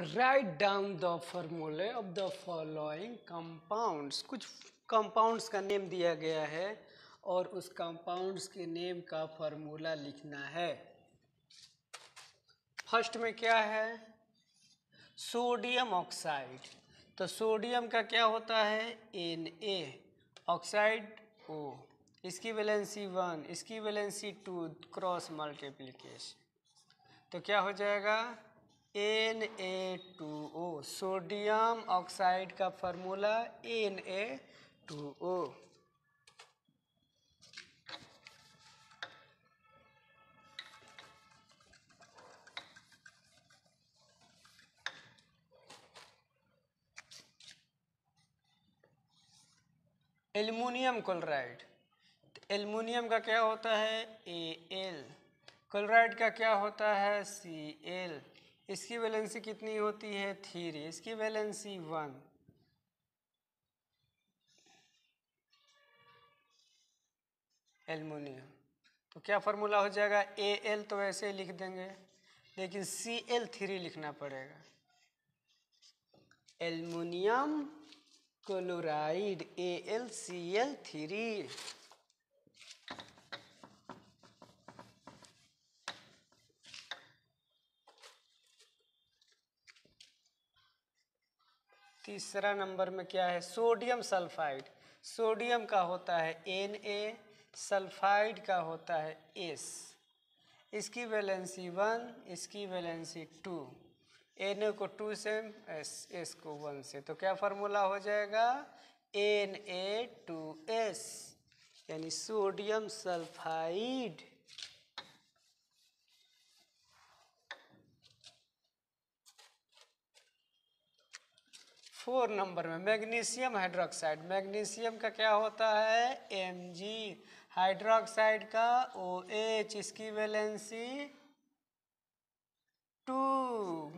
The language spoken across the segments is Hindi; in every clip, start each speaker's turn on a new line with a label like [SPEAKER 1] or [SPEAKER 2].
[SPEAKER 1] right down the formulae of the following compounds कुछ कंपाउंड्स का नेम दिया गया है और उस कंपाउंड्स के नेम का फार्मूला लिखना है फर्स्ट में क्या है सोडियम ऑक्साइड तो सोडियम का क्या होता है एन ए ऑक्साइड ओ इसकी वैलेंसी वन इसकी वैलेंसी टू क्रॉस मल्टीप्लीकेशन तो क्या हो जाएगा N A two O sodium oxide का formula N A two O aluminium chloride aluminium का क्या होता है ए एल क्लोराइड का क्या होता है सी एल इसकी वैलेंसी कितनी होती है थ्री इसकी वैलेंसी वन एलमोनियम तो क्या फार्मूला हो जाएगा ए एल तो ऐसे ही लिख देंगे लेकिन सी एल थ्री लिखना पड़ेगा aluminium chloride A L C L three तीसरा नंबर में क्या है सोडियम सल्फाइड सोडियम का होता है एन ए सल्फाइड का होता है एस इसकी वैलेंसी वन इसकी वैलेंसी टू एन ए को टू से एस एस को वन से तो क्या फार्मूला हो जाएगा एन ए टू एस यानी सोडियम सल्फाइड फोर नंबर में मैग्नीशियम हाइड्रोक्साइड मैग्नीशियम का क्या होता है एम जी हाइड्रोक्साइड का ओ एच इसकी वैलेंसी टू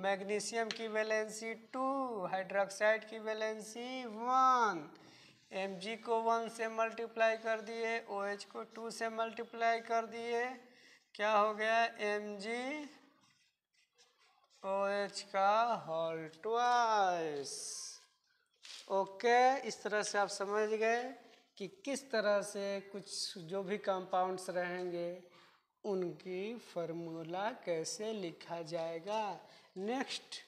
[SPEAKER 1] मैग्नीशियम की वैलेंसी टू हाइड्रोक्साइड की वैलेंसी वन एम जी को वन से मल्टीप्लाई कर दिए ओ एच को टू से मल्टीप्लाई कर दिए क्या हो गया एम जी ओ एच का होल ट्वाइस ओके इस तरह से आप समझ गए कि किस तरह से कुछ जो भी कंपाउंड्स रहेंगे उनकी फार्मूला कैसे लिखा जाएगा नेक्स्ट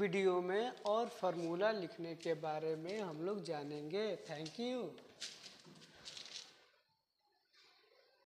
[SPEAKER 1] वीडियो में और फार्मूला लिखने के बारे में हम लोग जानेंगे थैंक यू